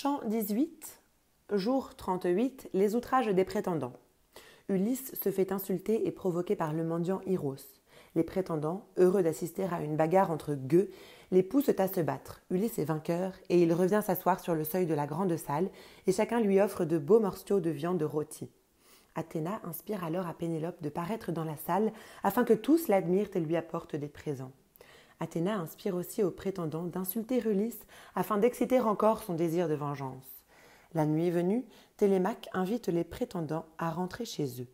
Chant 18, jour 38, les outrages des prétendants. Ulysse se fait insulter et provoquer par le mendiant Iros. Les prétendants, heureux d'assister à une bagarre entre gueux, les poussent à se battre. Ulysse est vainqueur et il revient s'asseoir sur le seuil de la grande salle et chacun lui offre de beaux morceaux de viande rôtie. Athéna inspire alors à Pénélope de paraître dans la salle afin que tous l'admirent et lui apportent des présents. Athéna inspire aussi aux prétendants d'insulter Ulysse afin d'exciter encore son désir de vengeance. La nuit venue, Télémaque invite les prétendants à rentrer chez eux.